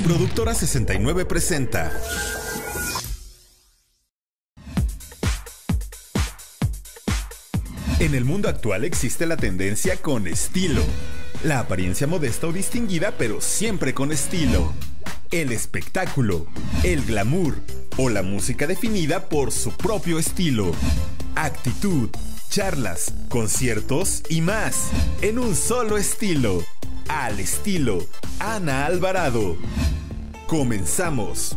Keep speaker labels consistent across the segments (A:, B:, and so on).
A: Productora 69 presenta. En el mundo actual existe la tendencia con estilo. La apariencia modesta o distinguida, pero siempre con estilo. El espectáculo, el glamour o la música definida por su propio estilo. Actitud, charlas, conciertos y más, en un solo estilo al estilo Ana Alvarado. Comenzamos.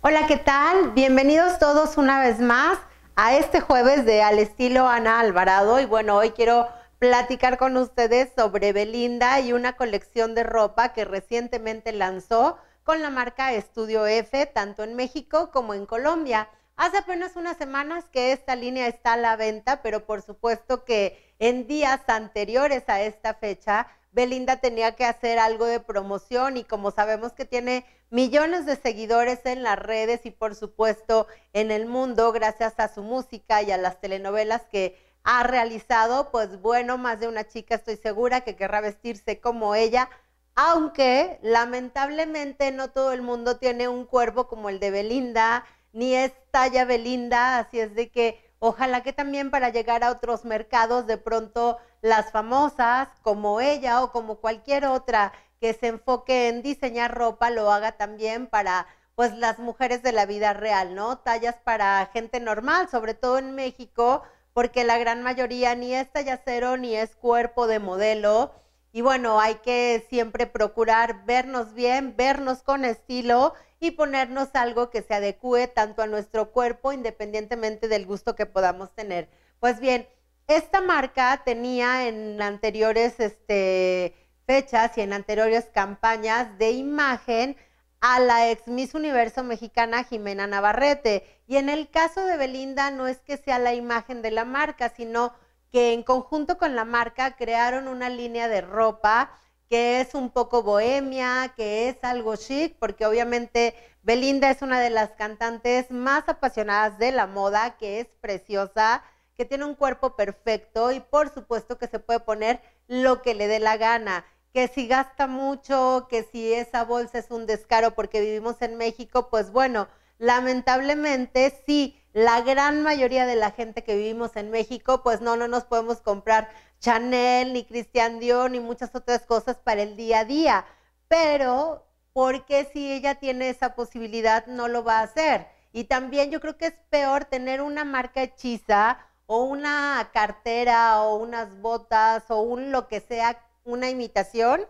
A: Hola, ¿qué tal? Bienvenidos todos una vez más a este jueves de Al estilo Ana Alvarado. Y bueno, hoy quiero platicar con ustedes sobre Belinda y una colección de ropa que recientemente lanzó con la marca Estudio F, tanto en México como en Colombia. Hace apenas unas semanas que esta línea está a la venta, pero por supuesto que en días anteriores a esta fecha, Belinda tenía que hacer algo de promoción y como sabemos que tiene millones de seguidores en las redes y por supuesto en el mundo gracias a su música y a las telenovelas que ha realizado, pues bueno, más de una chica estoy segura que querrá vestirse como ella, aunque lamentablemente no todo el mundo tiene un cuerpo como el de Belinda, ni es talla Belinda, así es de que ojalá que también para llegar a otros mercados de pronto las famosas como ella o como cualquier otra que se enfoque en diseñar ropa lo haga también para pues las mujeres de la vida real, ¿no? Tallas para gente normal, sobre todo en México, porque la gran mayoría ni es talla cero ni es cuerpo de modelo. Y bueno, hay que siempre procurar vernos bien, vernos con estilo y ponernos algo que se adecue tanto a nuestro cuerpo independientemente del gusto que podamos tener. Pues bien, esta marca tenía en anteriores este, fechas y en anteriores campañas de imagen a la ex Miss Universo mexicana Jimena Navarrete. Y en el caso de Belinda no es que sea la imagen de la marca, sino que en conjunto con la marca crearon una línea de ropa que es un poco bohemia, que es algo chic, porque obviamente Belinda es una de las cantantes más apasionadas de la moda, que es preciosa, que tiene un cuerpo perfecto y por supuesto que se puede poner lo que le dé la gana, que si gasta mucho, que si esa bolsa es un descaro porque vivimos en México, pues bueno, lamentablemente sí, la gran mayoría de la gente que vivimos en México, pues no, no nos podemos comprar Chanel, ni Christian Dior, ni muchas otras cosas para el día a día. Pero, porque si ella tiene esa posibilidad, no lo va a hacer? Y también yo creo que es peor tener una marca hechiza o una cartera o unas botas o un lo que sea, una imitación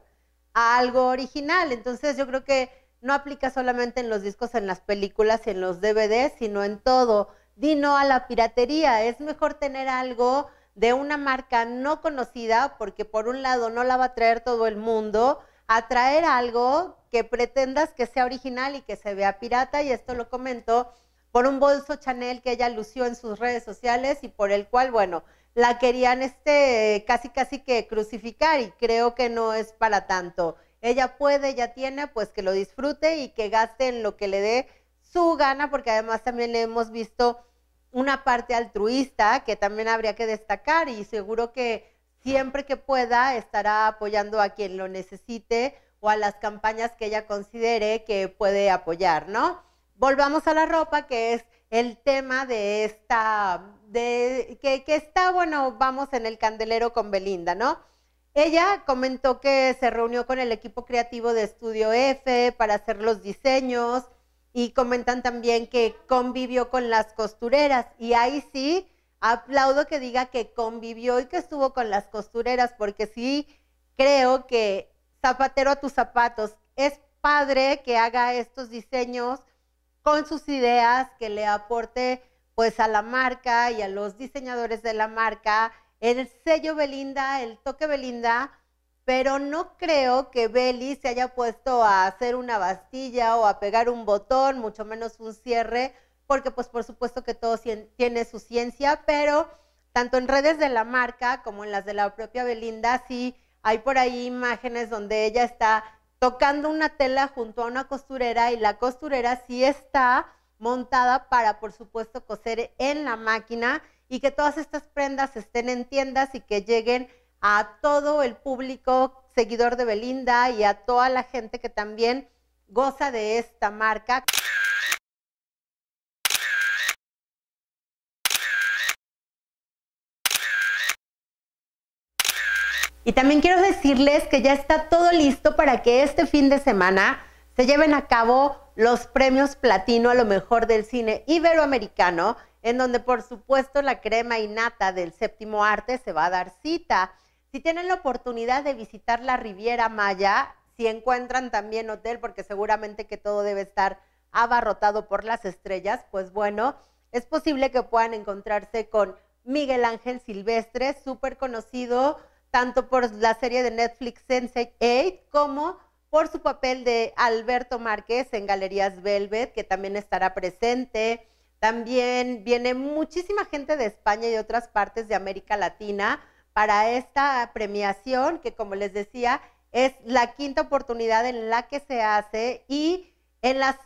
A: a algo original. Entonces yo creo que no aplica solamente en los discos, en las películas, en los DVDs, sino en todo. Di no a la piratería, es mejor tener algo de una marca no conocida porque por un lado no la va a traer todo el mundo, a traer algo que pretendas que sea original y que se vea pirata, y esto lo comento por un bolso Chanel que ella lució en sus redes sociales y por el cual, bueno, la querían este casi casi que crucificar y creo que no es para tanto ella puede, ya tiene, pues que lo disfrute y que gaste en lo que le dé su gana, porque además también le hemos visto una parte altruista que también habría que destacar y seguro que siempre que pueda estará apoyando a quien lo necesite o a las campañas que ella considere que puede apoyar, ¿no? Volvamos a la ropa, que es el tema de esta, de, que está, bueno, vamos en el candelero con Belinda, ¿no? Ella comentó que se reunió con el equipo creativo de Estudio F para hacer los diseños y comentan también que convivió con las costureras y ahí sí aplaudo que diga que convivió y que estuvo con las costureras porque sí creo que zapatero a tus zapatos es padre que haga estos diseños con sus ideas que le aporte pues a la marca y a los diseñadores de la marca el sello Belinda, el toque Belinda, pero no creo que Beli se haya puesto a hacer una bastilla o a pegar un botón, mucho menos un cierre, porque pues por supuesto que todo tiene su ciencia, pero tanto en redes de la marca como en las de la propia Belinda, sí hay por ahí imágenes donde ella está tocando una tela junto a una costurera y la costurera sí está montada para, por supuesto, coser en la máquina y que todas estas prendas estén en tiendas y que lleguen a todo el público seguidor de Belinda y a toda la gente que también goza de esta marca. Y también quiero decirles que ya está todo listo para que este fin de semana se lleven a cabo los premios platino a lo mejor del cine iberoamericano en donde por supuesto la crema innata del séptimo arte se va a dar cita. Si tienen la oportunidad de visitar la Riviera Maya, si encuentran también hotel, porque seguramente que todo debe estar abarrotado por las estrellas, pues bueno, es posible que puedan encontrarse con Miguel Ángel Silvestre, súper conocido tanto por la serie de Netflix Sense8 como por su papel de Alberto Márquez en Galerías Velvet, que también estará presente también viene muchísima gente de España y otras partes de América Latina para esta premiación que, como les decía, es la quinta oportunidad en la que se hace y en las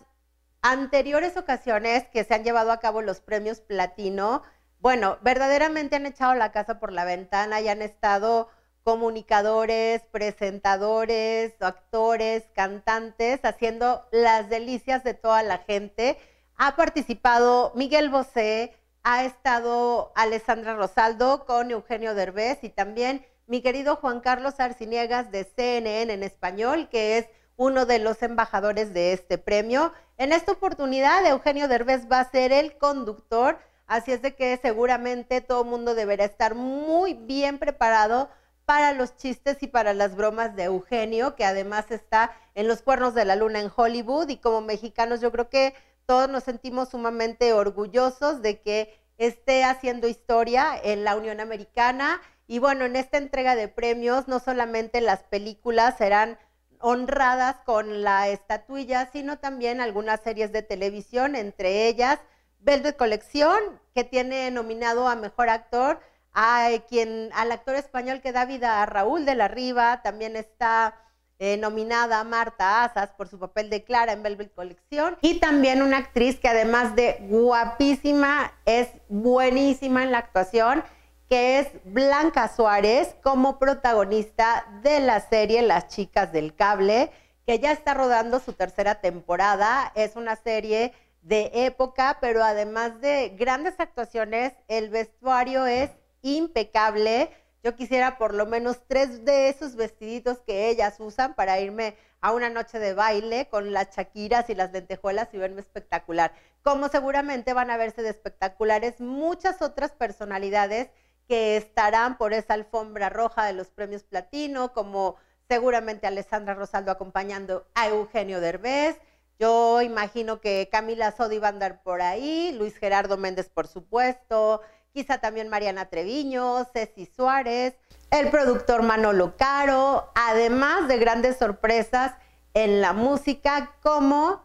A: anteriores ocasiones que se han llevado a cabo los premios platino, bueno, verdaderamente han echado la casa por la ventana y han estado comunicadores, presentadores, actores, cantantes, haciendo las delicias de toda la gente. Ha participado Miguel Bosé, ha estado Alessandra Rosaldo con Eugenio Derbez y también mi querido Juan Carlos Arciniegas de CNN en español, que es uno de los embajadores de este premio. En esta oportunidad, Eugenio Derbez va a ser el conductor, así es de que seguramente todo el mundo deberá estar muy bien preparado para los chistes y para las bromas de Eugenio, que además está en los cuernos de la luna en Hollywood y como mexicanos yo creo que todos nos sentimos sumamente orgullosos de que esté haciendo historia en la Unión Americana. Y bueno, en esta entrega de premios, no solamente las películas serán honradas con la estatuilla, sino también algunas series de televisión, entre ellas Velvet Colección, que tiene nominado a Mejor Actor a eh, quien, al actor español que da vida a Raúl de la Riva, también está eh, nominada Marta Asas por su papel de Clara en Velvet Collection Y también una actriz que además de guapísima, es buenísima en la actuación, que es Blanca Suárez como protagonista de la serie Las Chicas del Cable, que ya está rodando su tercera temporada. Es una serie de época, pero además de grandes actuaciones, el vestuario es impecable yo quisiera por lo menos tres de esos vestiditos que ellas usan para irme a una noche de baile con las chaquiras y las lentejuelas y verme espectacular. Como seguramente van a verse de espectaculares muchas otras personalidades que estarán por esa alfombra roja de los premios platino, como seguramente Alessandra Rosaldo acompañando a Eugenio Derbez. Yo imagino que Camila Sodi va a andar por ahí, Luis Gerardo Méndez, por supuesto, quizá también Mariana Treviño, Ceci Suárez, el productor Manolo Caro, además de grandes sorpresas en la música como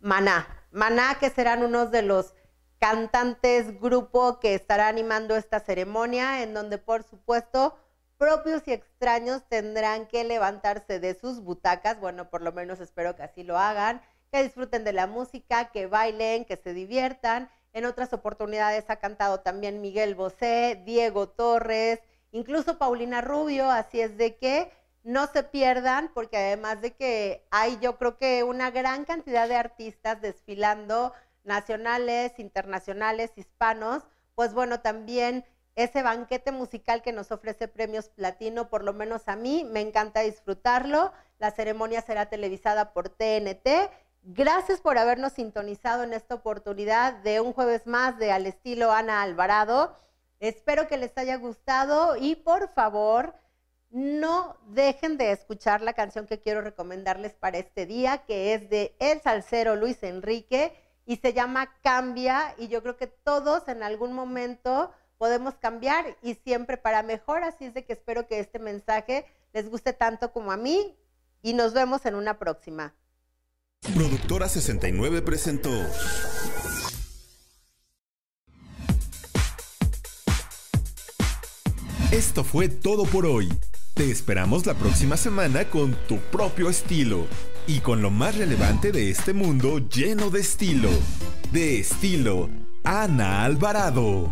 A: Maná. Maná, que serán unos de los cantantes, grupo que estará animando esta ceremonia, en donde por supuesto propios y extraños tendrán que levantarse de sus butacas, bueno, por lo menos espero que así lo hagan, que disfruten de la música, que bailen, que se diviertan en otras oportunidades ha cantado también Miguel Bosé, Diego Torres, incluso Paulina Rubio, así es de que no se pierdan, porque además de que hay yo creo que una gran cantidad de artistas desfilando, nacionales, internacionales, hispanos, pues bueno, también ese banquete musical que nos ofrece Premios Platino, por lo menos a mí, me encanta disfrutarlo. La ceremonia será televisada por TNT Gracias por habernos sintonizado en esta oportunidad de un jueves más de Al estilo Ana Alvarado. Espero que les haya gustado y por favor no dejen de escuchar la canción que quiero recomendarles para este día, que es de El Salcero Luis Enrique y se llama Cambia y yo creo que todos en algún momento podemos cambiar y siempre para mejor, así es de que espero que este mensaje les guste tanto como a mí y nos vemos en una próxima. Productora 69 presentó. Esto fue todo por hoy. Te esperamos la próxima semana con tu propio estilo y con lo más relevante de este mundo lleno de estilo. De estilo, Ana Alvarado.